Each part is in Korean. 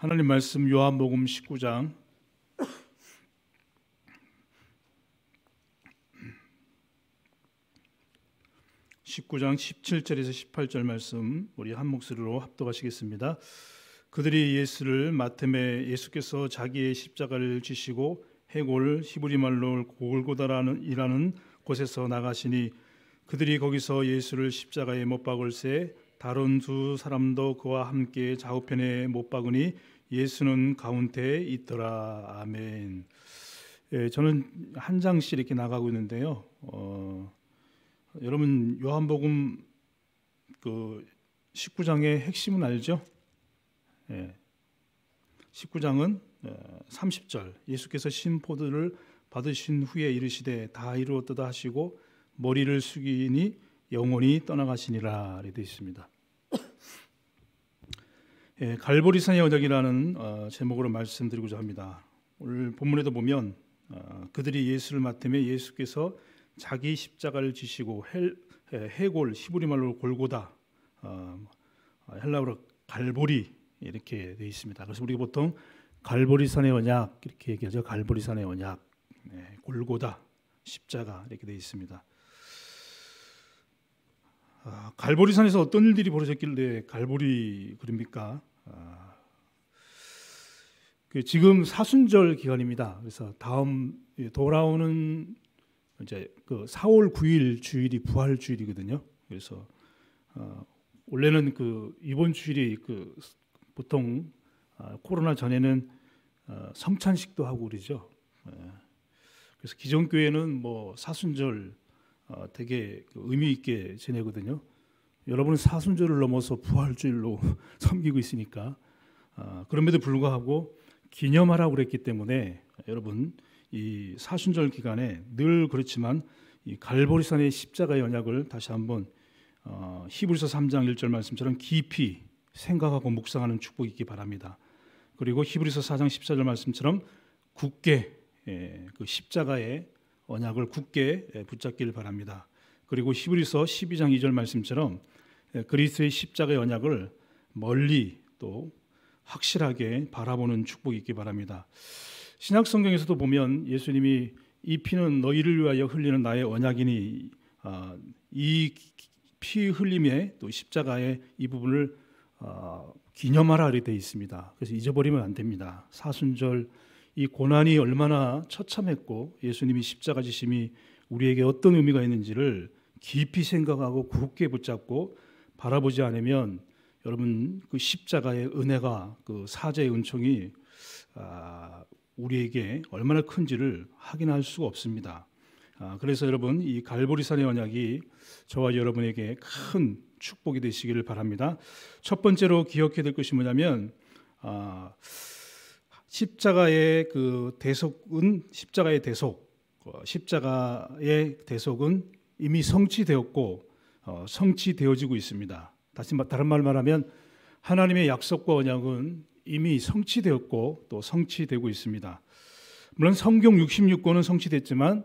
하나님 말씀 요한복음 19장 19장 17절에서 18절 말씀 우리 한 목소리로 합독하시겠습니다. 그들이 예수를 마태매 예수께서 자기의 십자가를 지시고 해골 히브리 말로 골고다라는 이라는 곳에서 나가시니 그들이 거기서 예수를 십자가에 못 박을세 다론두 사람도 그와 함께 좌우편에 못 박으니 예수는 가운데 있더라. 아멘. 예, 저는 한 장씩 이렇게 나가고 있는데요. 어, 여러분 요한복음 그 19장의 핵심은 알죠? 예. 19장은 30절 예, 예수께서 신포들을 받으신 후에 이르시되 다 이루었다 하시고 머리를 숙이니 영원히 떠나가시니라 이되 있습니다. 예, 갈보리산의 언약이라는 어, 제목으로 말씀드리고자 합니다. 오늘 본문에도 보면 어, 그들이 예수를 맡으며 예수께서 자기 십자가를 지시고 헬, 예, 해골 히브리 말로 골고다 어, 헬라어로 갈보리 이렇게 되 있습니다. 그래서 우리가 보통 갈보리산의 언약 이렇게 얘기하죠. 갈보리산의 언약 네, 골고다 십자가 이렇게 되 있습니다. 아, 갈보리산에서 어떤 일들이 벌어졌길래 갈보리 그립니까? 아, 그 지금 사순절 기간입니다. 그래서 다음 예, 돌아오는 이제 그 4월 9일 주일이 부활 주일이거든요. 그래서 어, 원래는 그 이번 주일이 그 보통 아, 코로나 전에는 어, 성찬식도 하고 그러죠. 예. 그래서 기존 교회는 뭐 사순절 어, 되게 의미 있게 지내거든요. 여러분은 사순절을 넘어서 부활주일로 섬기고 있으니까 어, 그럼에도 불구하고 기념하라고 그랬기 때문에 여러분 이 사순절 기간에 늘 그렇지만 이 갈보리산의 십자가 연약을 다시 한번 어, 히브리서 3장 1절 말씀처럼 깊이 생각하고 묵상하는 축복이 있기 바랍니다. 그리고 히브리서 4장 14절 말씀처럼 굳게 예, 그 십자가의 언약을 굳게 예, 붙잡기를 바랍니다. 그리고 히브리서 12장 2절 말씀처럼 예, 그리스의 십자가의 언약을 멀리 또 확실하게 바라보는 축복이 있기 바랍니다. 신약 성경에서도 보면 예수님이 이 피는 너희를 위하여 흘리는 나의 언약이니 아, 이피 흘림의 또 십자가의 이 부분을 아, 기념하라 이렇게 되어 있습니다. 그래서 잊어버리면 안 됩니다. 사순절 이 고난이 얼마나 처참했고 예수님이 십자가 지심이 우리에게 어떤 의미가 있는지를 깊이 생각하고 굳게 붙잡고 바라보지 않으면 여러분 그 십자가의 은혜가 그 사제의 은총이 아, 우리에게 얼마나 큰지를 확인할 수가 없습니다. 아, 그래서 여러분 이 갈보리산의 언약이 저와 여러분에게 큰 축복이 되시기를 바랍니다. 첫 번째로 기억해야 될 것이 뭐냐면 아, 십자가의 그 대속은 십자가의 대속, 어, 십자가의 대속은 이미 성취되었고 어, 성취되어지고 있습니다. 다시 다른 말 말하면 하나님의 약속과 언약은 이미 성취되었고 또 성취되고 있습니다. 물론 성경 66권은 성취됐지만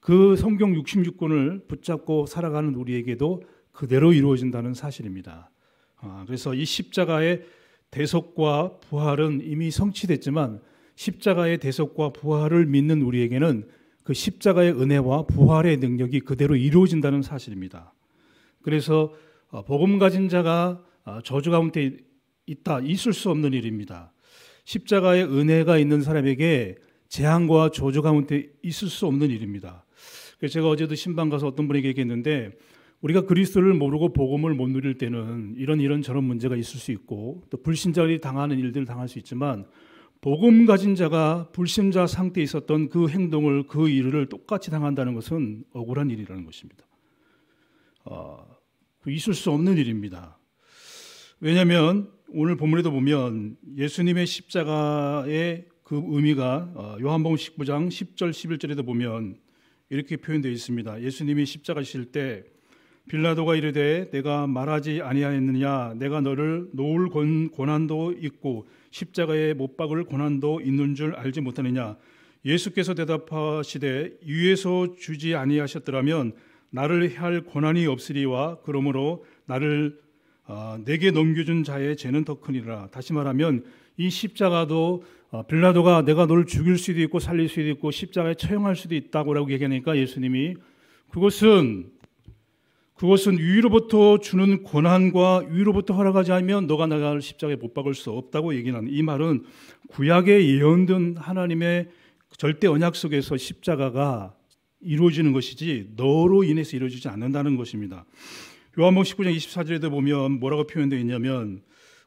그 성경 66권을 붙잡고 살아가는 우리에게도 그대로 이루어진다는 사실입니다. 아, 그래서 이 십자가의 대속과 부활은 이미 성취됐지만 십자가의 대속과 부활을 믿는 우리에게는 그 십자가의 은혜와 부활의 능력이 그대로 이루어진다는 사실입니다. 그래서 어, 복음 가진 자가 어, 저주 가운데 있다 있을 수 없는 일입니다. 십자가의 은혜가 있는 사람에게 재앙과 저주 가운데 있을 수 없는 일입니다. 제가 어제도 신방 가서 어떤 분에게 얘기했는데 우리가 그리스도를 모르고 복음을 못 누릴 때는 이런 이런 저런 문제가 있을 수 있고 또 불신자들이 당하는 일들을 당할 수 있지만 복음 가진 자가 불신자 상태에 있었던 그 행동을 그 일을 똑같이 당한다는 것은 억울한 일이라는 것입니다. 어, 그 있을 수 없는 일입니다. 왜냐하면 오늘 본문에도 보면 예수님의 십자가의 그 의미가 어, 요한복음 19장 10절 11절에도 보면 이렇게 표현되어 있습니다. 예수님이 십자가 실때 빌라도가 이르되 내가 말하지 아니하였느냐 내가 너를 놓을 권한도 있고 십자가에 못 박을 권한도 있는 줄 알지 못하느냐 예수께서 대답하시되 위에서 주지 아니하셨더라면 나를 할 고난이 없으리와 그러므로 나를 어, 내게 넘겨준 자의 죄는 더 크니라 다시 말하면 이 십자가도 어, 빌라도가 내가 너를 죽일 수도 있고 살릴 수도 있고 십자가에 처형할 수도 있다고라고 얘기하니까 예수님이 그것은 그것은 위로부터 주는 권한과 위로부터 허락하지 않으면 너가 나를 십자가에 못 박을 수 없다고 얘기하는 이 말은 구약에 예언된 하나님의 절대 언약 속에서 십자가가 이루어지는 것이지 너로 인해서 이루어지지 않는다는 것입니다. 요한복 19장 24절에도 보면 뭐라고 표현되어 있냐면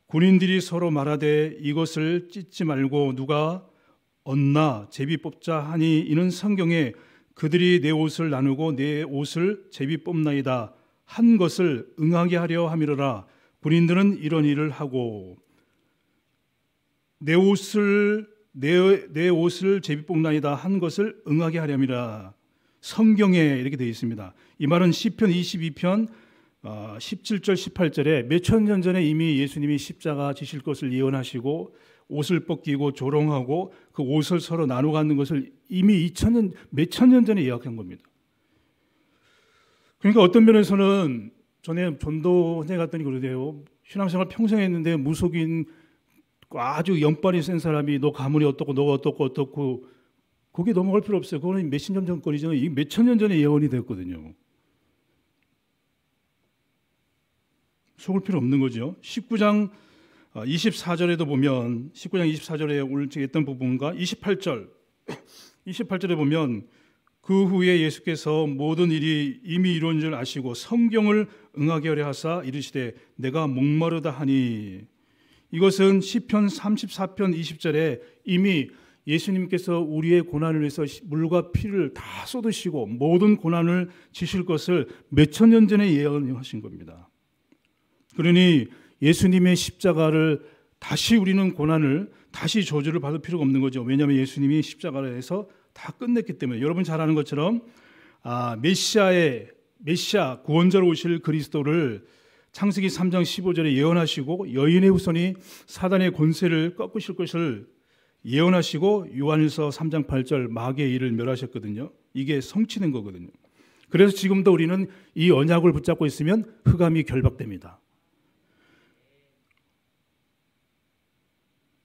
군인들이 서로 말하되 이것을 찢지 말고 누가 얻나 제비 뽑자 하니 이는 성경에 그들이 내 옷을 나누고 내 옷을 제비 뽑나이다 한 것을 응하게 하려 함이로라 군인들은 이런 일을 하고 내 옷을 내, 내 옷을 제비뽑나이다 한 것을 응하게 하렴이라 성경에 이렇게 되어 있습니다. 이 말은 시편 22편 17절 아, 18절에 몇 천 년 전에 이미 예수님이 십자가 지실 것을 예언하시고 옷을 벗기고 조롱하고 그 옷을 서로 나눠 갖는 것을 이미 2천년 몇천 년 전에 예약한 겁니다. 그러니까 어떤 면에서는 전에 전도에 갔더니 그러대요. 신앙생활 평생 했는데 무속인 그 아주 연발이 센 사람이 너 가문이 어떻고 너가 어떻고 어떻고 거기 넘어갈 필요 없어요. 그거는 몇십 년전거리잖 몇천 년 전에 예언이 됐거든요. 속을 필요 없는 거죠. 19장 24절에도 아, 보면 19장 24절에 오늘 했던 부분과 28절 28절에 보면 그 후에 예수께서 모든 일이 이미 이진줄 아시고 성경을 응하게 하려 하사 이르시되 내가 목마르다 하니 이것은 시편 34편 20절에 이미 예수님께서 우리의 고난을 위해서 물과 피를 다 쏟으시고 모든 고난을 지실 것을 몇천 년 전에 예언하신 겁니다. 그러니 예수님의 십자가를 다시 우리는 고난을 다시 저주를 받을 필요가 없는 거죠. 왜냐하면 예수님이 십자가에서 다 끝냈기 때문에 여러분 잘 아는 것처럼 아, 메시아의 메시아 구원자로 오실 그리스도를 창세기 3장 15절에 예언하시고 여인의 후손이 사단의 권세를 꺾으실 것을 예언하시고 요한일서 3장 8절 마귀의 일을 멸하셨거든요. 이게 성취된 거거든요. 그래서 지금도 우리는 이 언약을 붙잡고 있으면 흑암이 결박됩니다.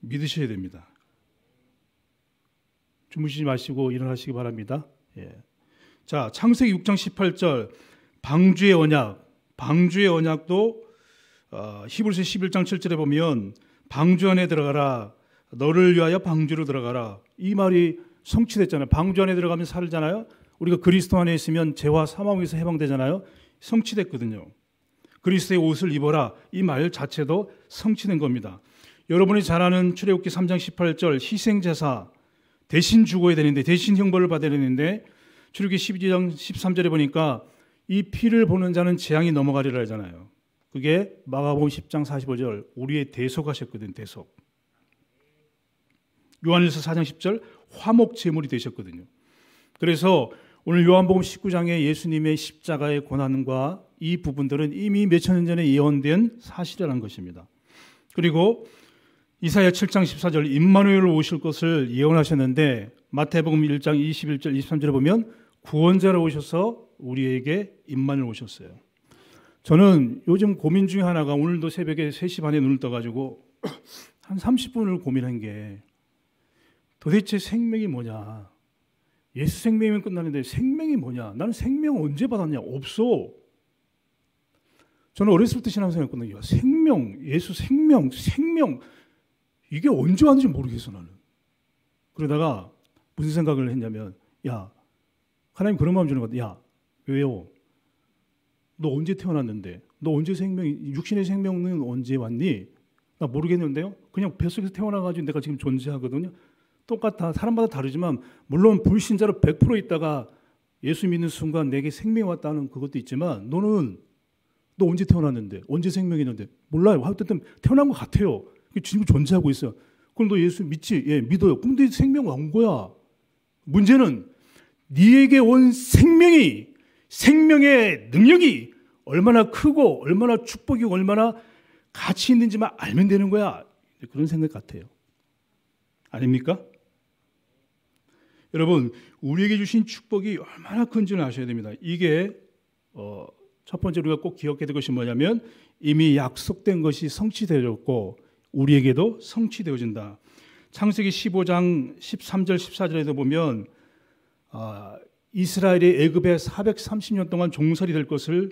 믿으셔야 됩니다. 주무시지 마시고 일어나시기 바랍니다. 예. 자, 창세기 6장 18절 방주의 언약. 방주의 언약도 어, 히브리서 11장 7절에 보면 방주 안에 들어가라. 너를 위하여 방주로 들어가라. 이 말이 성취됐잖아요. 방주 안에 들어가면 살잖아요. 우리가 그리스도 안에 있으면 죄와 사망에서 해방되잖아요. 성취됐거든요. 그리스도의 옷을 입어라. 이 말 자체도 성취된 겁니다. 여러분이 잘 아는 출애굽기 3장 18절 희생 제사 대신 죽어야 되는데 대신 형벌을 받아야 되는데 출애기 12장 13절에 보니까 이 피를 보는 자는 재앙이 넘어가리라 하잖아요. 그게 마가복음 10장 45절 우리의 대속하셨거든 대속. 요한일서 4장 10절 화목 제물이 되셨거든요. 그래서 오늘 요한복음 19장에 예수님의 십자가의 고난과 이 부분들은 이미 몇 천 년 전에 예언된 사실이라는 것입니다. 그리고 이사야 7장 14절 임마누엘 을 오실 것을 예언하셨는데 마태복음 1장 21절 23절에 보면 구원자로 오셔서 우리에게 임마누엘 오셨어요. 저는 요즘 고민 중에 하나가 오늘도 새벽에 3시 반에 눈을 떠가지고 한 30분을 고민한 게 도대체 생명이 뭐냐? 예수 생명이면 끝나는데 생명이 뭐냐? 나는 생명 언제 받았냐? 없어. 저는 어렸을 때신앙생활했거요 생명, 예수 생명, 생명. 이게 언제 왔는지 모르겠어 나는. 그러다가 무슨 생각을 했냐면 야 하나님 그런 마음 주는 거다. 야 왜요? 너 언제 태어났는데? 너 언제 생명 육신의 생명은 언제 왔니? 나 모르겠는데요. 그냥 뱃속에서 태어나가지고 내가 지금 존재하거든요. 똑같아 사람마다 다르지만 물론 불신자로 100% 있다가 예수 믿는 순간 내게 생명이 왔다는 그것도 있지만 너는 너 언제 태어났는데? 언제 생명이 있는데? 몰라요. 하여튼 태어난 것 같아요. 지금 존재하고 있어. 그럼 너 예수 믿지? 예, 믿어요. 그럼 너 네 생명 온 거야. 문제는 네에게 온 생명이 생명의 능력이 얼마나 크고 얼마나 축복이 얼마나 가치 있는지만 알면 되는 거야. 그런 생각 같아요. 아닙니까? 여러분, 우리에게 주신 축복이 얼마나 큰지를 아셔야 됩니다. 이게 어, 첫 번째 우리가 꼭 기억해야 될 것이 뭐냐면 이미 약속된 것이 성취되었고 우리에게도 성취되어진다. 창세기 15장 13절 14절에도 보면 아, 이스라엘이 애굽에 430년 동안 종살이 될 것을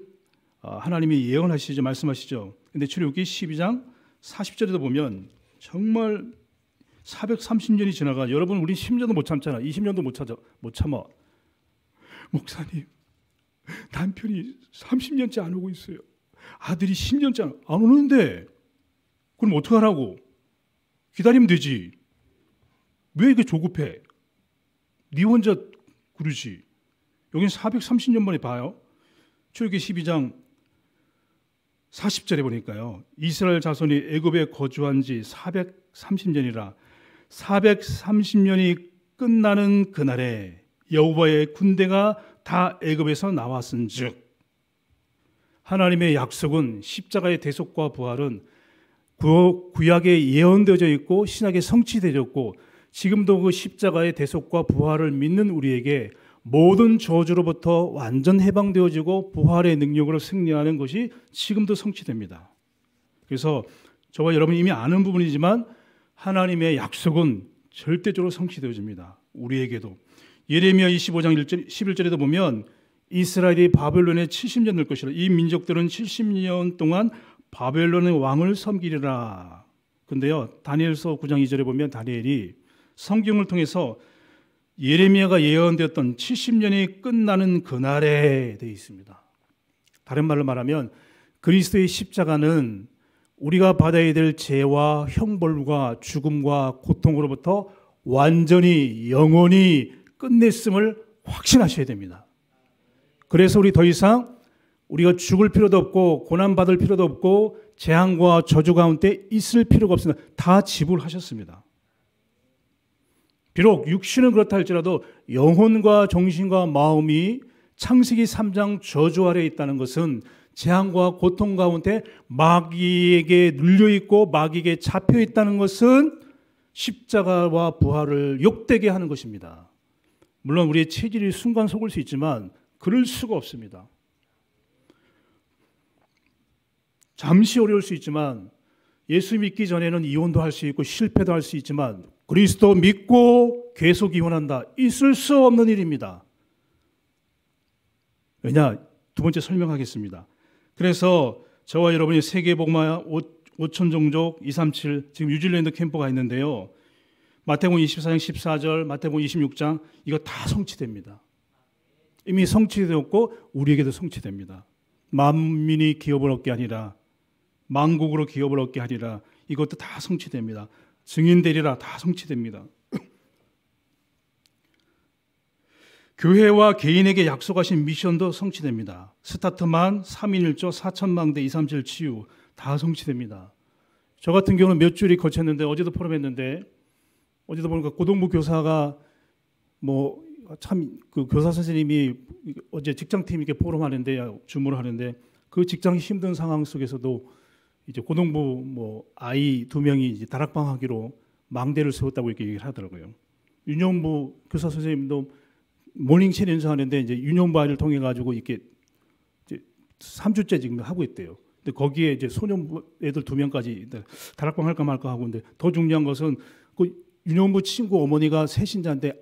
아, 하나님이 예언하시죠 말씀하시죠. 근데 출애굽기 12장 40절에도 보면 정말 430년이 지나가 여러분 우리 10년도 못 참잖아. 20년도 못 참아. 못 참아. 목사님 남편이 30년째 안 오고 있어요. 아들이 10년째 안 오는데 그럼 어떡하라고? 기다리면 되지. 왜 이렇게 조급해? 네 혼자 그러지. 여긴 430년 만에 봐요. 출기 12장 40절에 보니까요. 이스라엘 자손이 애굽에 거주한 지 430년이라 430년이 끝나는 그날에 여호와의 군대가 다 애굽에서 나왔은즉 하나님의 약속은 십자가의 대속과 부활은 구약에 예언되어져 있고 신약에 성취되졌고 지금도 그 십자가의 대속과 부활을 믿는 우리에게 모든 저주로부터 완전 해방되어지고 부활의 능력으로 승리하는 것이 지금도 성취됩니다. 그래서 저와 여러분 이미 아는 부분이지만 하나님의 약속은 절대적으로 성취되어집니다. 우리에게도 예레미야 25장 1절, 11절에도 보면 이스라엘이 바벨론에 70년 될 것이라 이 민족들은 70년 동안 바벨론의 왕을 섬기리라. 근데요, 다니엘서 9장 2절에 보면 다니엘이 성경을 통해서 예레미야가 예언되었던 70년이 끝나는 그날에 되어 있습니다. 다른 말로 말하면 그리스도의 십자가는 우리가 받아야 될 죄와 형벌과 죽음과 고통으로부터 완전히 영원히 끝냈음을 확신하셔야 됩니다. 그래서 우리 더 이상 우리가 죽을 필요도 없고 고난받을 필요도 없고 재앙과 저주 가운데 있을 필요가 없습니다. 다 지불하셨습니다. 비록 육신은 그렇다 할지라도 영혼과 정신과 마음이 창세기 3장 저주 아래 에 있다는 것은 재앙과 고통 가운데 마귀에게 눌려 있고 마귀에게 잡혀 있다는 것은 십자가와 부활을 욕되게 하는 것입니다. 물론 우리의 체질이 순간 속을 수 있지만 그럴 수가 없습니다. 잠시 어려울 수 있지만 예수 믿기 전에는 이혼도 할 수 있고 실패도 할 수 있지만 그리스도 믿고 계속 이혼한다. 있을 수 없는 일입니다. 왜냐? 두 번째 설명하겠습니다. 그래서 저와 여러분이 세계복마 5천 종족 237 지금 뉴질랜드 캠프가 있는데요. 마태복음 24장 14절, 마태복음 26장 이거 다 성취됩니다. 이미 성취되었고 우리에게도 성취됩니다. 만민이 기업을 얻게 아니라 망국으로 기업을 얻게 하리라. 이것도 다 성취됩니다. 증인되리라 다 성취됩니다. 교회와 개인에게 약속하신 미션도 성취됩니다. 스타트만 3인 1조 4천만대237 치유 다 성취됩니다. 저 같은 경우는 몇 줄이 거쳤는데 어제도 포럼했는데 어제도 보니까 고등부 교사가 뭐 참 그 교사 선생님이 어제 직장팀 이렇게 포럼하는데 주문을 하는데 그 직장이 힘든 상황 속에서도 이제 고등부 뭐 아이 두 명이 이제 다락방 하기로 망대를 세웠다고 이렇게 얘기를 하더라고요. 윤년부 교사 선생님도 모닝체 연상하는데 이제 윤년부 아이를 통해 가지고 이렇게 이제 3주째 지금 하고 있대요. 근데 거기에 이제 소년 애들 두 명까지 다락방 할까 말까 하고 있는데더 중요한 것은 그윤년부 친구 어머니가 새신자인데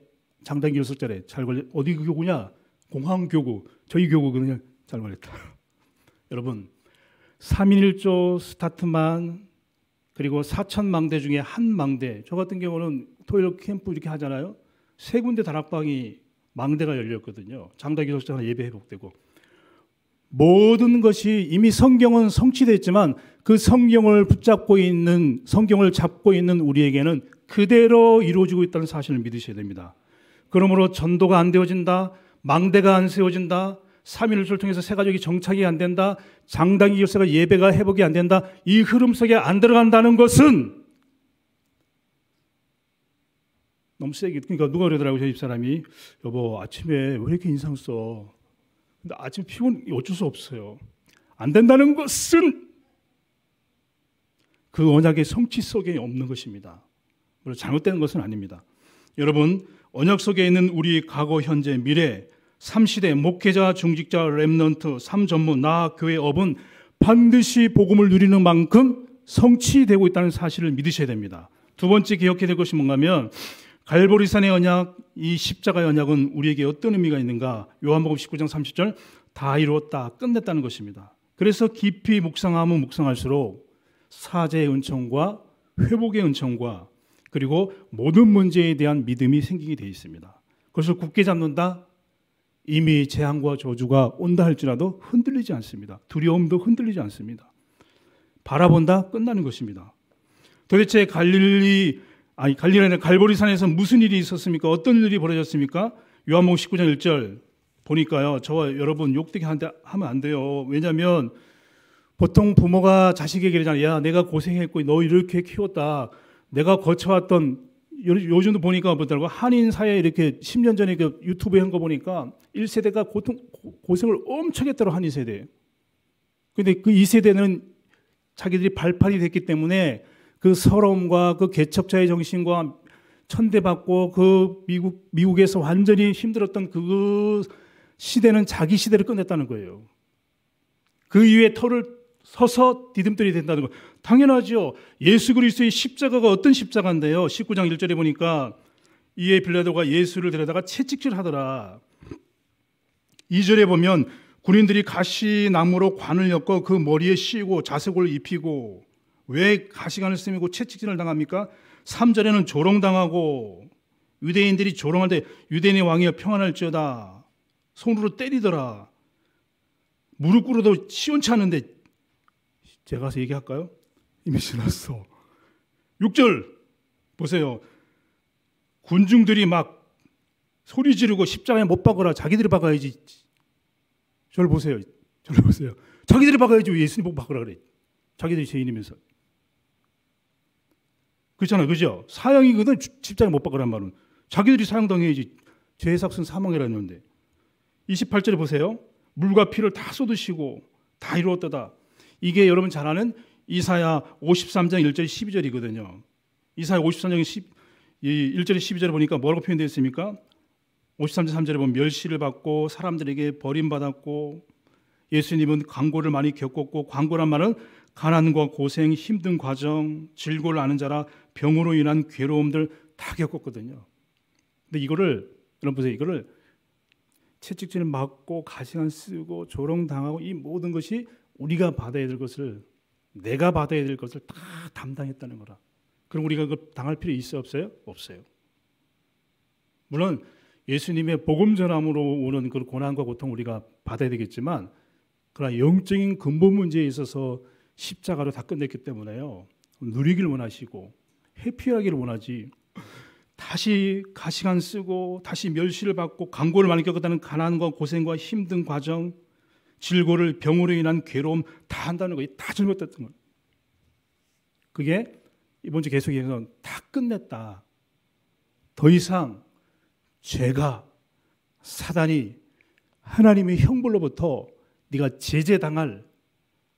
장단기 여섯 자리 에잘 걸려 어디 교구냐 공항 교구 저희 교구 그냥 잘 걸렸다. 여러분 3.1조 스타트만 그리고 4천 망대 중에 한 망대. 저 같은 경우는 토요일 캠프 이렇게 하잖아요. 세 군데 다락방이 망대가 열렸거든요. 장다 기도자나 예배 회복되고 모든 것이 이미 성경은 성취됐지만 그 성경을 붙잡고 있는 성경을 잡고 있는 우리에게는 그대로 이루어지고 있다는 사실을 믿으셔야 됩니다. 그러므로 전도가 안 되어진다, 망대가 안 세워진다, 3.1조를 통해서 세가족이 정착이 안 된다. 장당이 열세가 예배가 회복이 안 된다. 이 흐름 속에 안 들어간다는 것은 너무 세게 그러니까 누가 그러더라고요. 저 집사람이 여보 아침에 왜 이렇게 인상 써? 근데 아침 피곤 어쩔 수 없어요. 안 된다는 것은 그 언약의 성취 속에 없는 것입니다. 물론 잘못된 것은 아닙니다. 여러분 언약 속에 있는 우리 과거 현재 미래 3시대 목회자, 중직자, 랩넌트, 3전문나 교회 업은 반드시 복음을 누리는 만큼 성취되고 있다는 사실을 믿으셔야 됩니다. 두 번째 기억해야 될 것이 뭔가면 갈보리산의 언약, 이 십자가의 언약은 우리에게 어떤 의미가 있는가? 요한복음 19장 30절 다 이루었다, 끝냈다는 것입니다. 그래서 깊이 묵상하면 묵상할수록 사제의 은총과 회복의 은총과 그리고 모든 문제에 대한 믿음이 생기게 되어 있습니다. 그것을 굳게 잡는다? 이미 재앙과 저주가 온다 할지라도 흔들리지 않습니다. 두려움도 흔들리지 않습니다. 바라본다 끝나는 것입니다. 도대체 갈릴리 아니 갈릴리는 갈보리 산에서 무슨 일이 있었습니까? 어떤 일이 벌어졌습니까? 요한복음 19장 1절 보니까요. 저와 여러분 욕되게 하면 안 돼요. 왜냐하면 보통 부모가 자식에게 그러잖아요. 야, 내가 고생했고 너 이렇게 키웠다. 내가 거쳐왔던 요즘도 보니까 뭐더라고 한인 사회 이렇게 10년 전에 그 유튜브에 한 거 보니까 1세대가 고통 고생을 엄청 했더라 한인 세대. 근데 그 2세대는 자기들이 발판이 됐기 때문에 그 서러움과 그 개척자의 정신과 천대받고 그 미국 미국에서 완전히 힘들었던 그 시대는 자기 시대를 끝냈다는 거예요. 그 이후에 터를 서서 디딤돌이 된다는 거 당연하죠. 예수 그리스도의 십자가가 어떤 십자가인데요. 19장 1절에 보니까 이에 빌라도가 예수를 데려다가 채찍질하더라. 2절에 보면 군인들이 가시나무로 관을 엮어 그 머리에 씌우고 자색을 입히고 왜 가시관을 쓰이고 채찍질을 당합니까? 3절에는 조롱당하고 유대인들이 조롱할 때 유대인의 왕이여 평안할지어다 손으로 때리더라 무릎 꿇어도 시원치 않은데 제가 가서 얘기할까요? 이미 지났어. 6절 보세요. 군중들이 막 소리 지르고 십자가에 못 박으라 자기들이 박아야지. 저를 보세요. 저를 보세요. 자기들이 박아야지 예수님 보고 박으라 그래. 자기들이 죄인이면서. 그렇잖아요. 그죠? 사형이거든 십자가에 못 박으란 말은. 자기들이 사형당해야지. 죄의 삭은 사망이라는데. 28절에 보세요. 물과 피를 다 쏟으시고 다 이루었다다. 이게 여러분 잘 아는 이사야 53장 1절 12절이거든요. 이사야 53장 1절 12절에 보니까 뭐라고 표현되어 있습니까? 53장 3절에 보면 멸시를 받고 사람들에게 버림받았고 예수님은 광고를 많이 겪었고 광고란 말은 가난과 고생, 힘든 과정, 질고를 아는 자라 병으로 인한 괴로움들 다 겪었거든요. 근데 이거를 여러분 보세요. 이거를 채찍질 맞고 가시관 쓰고 조롱당하고 이 모든 것이 우리가 받아야 될 것을 내가 받아야 될 것을 다 담당했다는 거라. 그럼 우리가 그 당할 필요 있어 없어요? 없어요. 물론 예수님의 복음 전함으로 오는 그 고난과 고통 우리가 받아야 되겠지만 그러나 영적인 근본 문제에 있어서 십자가로 다 끝냈기 때문에요. 누리길 원하시고 회피하기를 원하지 다시 가시간 쓰고 다시 멸시를 받고 강고를 많이 겪었다는 가난과 고생과 힘든 과정 질고를 병으로 인한 괴로움 다 한다는 거예요. 다 잘못됐던 거예요. 그게 이번 주 계속해서 다 끝냈다. 더 이상 죄가 사단이 하나님의 형벌로부터 네가 제재당할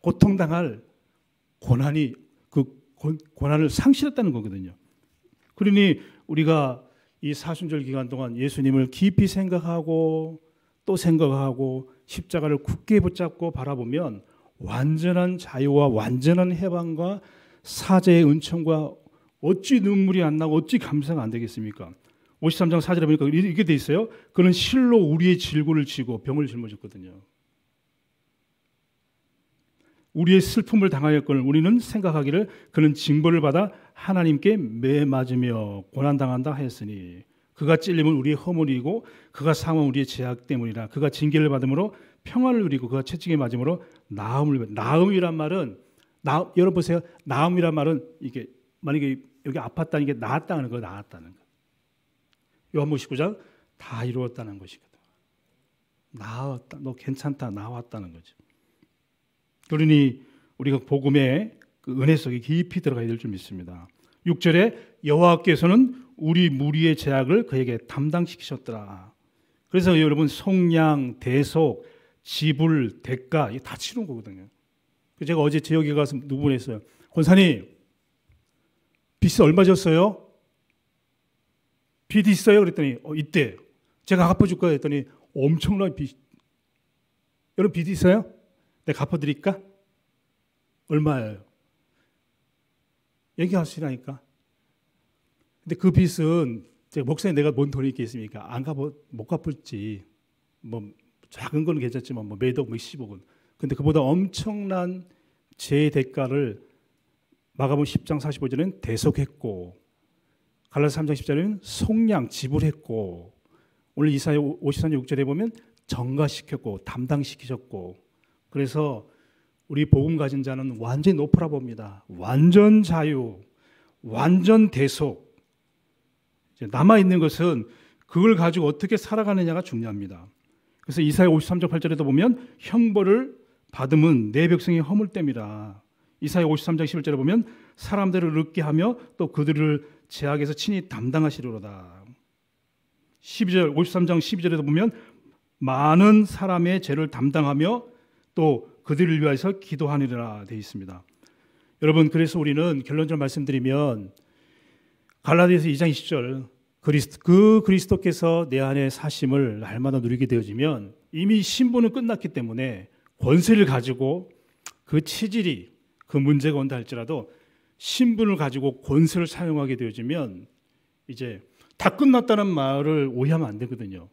고통당할 고난이 그 고난을 상실했다는 거거든요. 그러니 우리가 이 사순절 기간 동안 예수님을 깊이 생각하고 또 생각하고 십자가를 굳게 붙잡고 바라보면 완전한 자유와 완전한 해방과 사제의 은총과 어찌 눈물이 안 나고 어찌 감사가 안 되겠습니까? 53장 4절에 보니까 이게 렇돼 있어요. 그는 실로 우리의 질고를 지고 병을 짊어졌거든요. 우리의 슬픔을 당하였걸 우리는 생각하기를 그는 징벌을 받아 하나님께 매 맞으며 고난 당한다 하였으니 그가 찔림은 우리의 허물이고 그가 상은 우리의 죄악 때문이라 그가 징계를 받음으로 평화를 누리고 그가 채찍에 맞음으로 나음을 나음이란 말은 나, 여러분 보세요 나음이란 말은 이게 만약에 여기 아팠다는 게 나았다는 거 나았다는 거 요한복음 19장 다 이루었다는 것이거든 나았다 너 괜찮다 나왔다는 거죠 그러니 우리가 복음의 그 은혜 속에 깊이 들어가야 될 줄 믿습니다 6절에 여호와께서는 우리 무리의 제약을 그에게 담당시키셨더라. 그래서 여러분 속량, 대속, 지불, 대가 이게 다 치른 거거든요. 그 제가 어제 지역에 가서 누분했어요. 권사님 빚이 얼마 졌어요? 빚 있어요? 그랬더니 어, 이때 제가 갚아줄 거야 했더니 엄청난 빚. 여러분 빚 있어요? 내가 갚아드릴까? 얼마예요? 얘기하시라니까. 근데 그 빚은 목사님 내가 뭔 돈이 있겠습니까? 안 갚아 못 갚을지 뭐 작은 건 괜찮지만 뭐 매도 뭐1억은 근데 그보다 엄청난 죄 대가를 마가복 10장 45절에는 대속했고 갈라디아 3장 10절에는 속량 지불했고 오늘 이사야 53장 6절에 보면 정가시켰고 담당시키셨고 그래서 우리 복음 가진 자는 완전히 높으라 봅니다. 완전 자유, 완전 대속. 남아 있는 것은 그걸 가지고 어떻게 살아가느냐가 중요합니다. 그래서 이사야 53장 8절에도 보면 형벌을 받음은 내 백성이 허물됨이라. 때 이사야 53장 11절에 보면 사람들을 늦게 하며 또 그들을 제약에서 친히 담당하시리로다. 12절 53장 12절에도 보면 많은 사람의 죄를 담당하며 또 그들을 위하여서 기도하느라 되어 있습니다. 여러분 그래서 우리는 결론적으로 말씀드리면 갈라디아서 2장 20절 그리스도, 그 그리스도께서 내 안에 사심을 날마다 누리게 되어지면 이미 신분은 끝났기 때문에 권세를 가지고 그 체질이 그 문제가 온다 할지라도 신분을 가지고 권세를 사용하게 되어지면 이제 다 끝났다는 말을 오해하면 안 되거든요.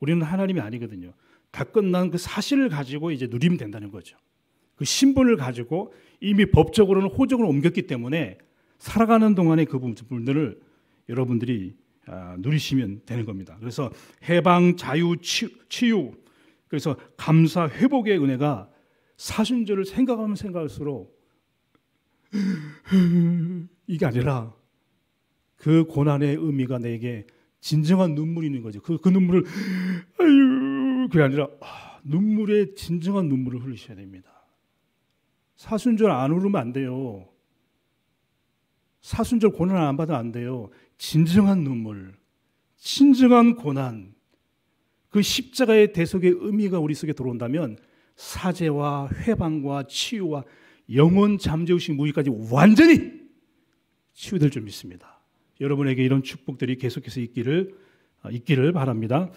우리는 하나님이 아니거든요. 다 끝난 그 사실을 가지고 이제 누리면 된다는 거죠. 그 신분을 가지고 이미 법적으로는 호적을 옮겼기 때문에 살아가는 동 안에 그 부분들을 여러분들이 아, 누리시면 되는 겁니다. 그래서 해방, 자유, 치유, 그래서 감사, 회복의 은혜가 사순절을 생각하면 생각할수록 이게 아니라 그 고난의 의미가 내게 진정한 눈물이 있는 거죠. 그, 그 눈물을 아유 그게 아니라 아, 눈물의 진정한 눈물을 흘리셔야 됩니다. 사순절 안 울으면 안 돼요. 사순절 고난 안 받아 안 돼요. 진정한 눈물, 진정한 고난, 그 십자가의 대속의 의미가 우리 속에 들어온다면 사죄와 회방과 치유와 영혼 잠재우신 무기까지 완전히 치유될 줄 믿습니다. 여러분에게 이런 축복들이 계속해서 있기를 어, 있기를 바랍니다.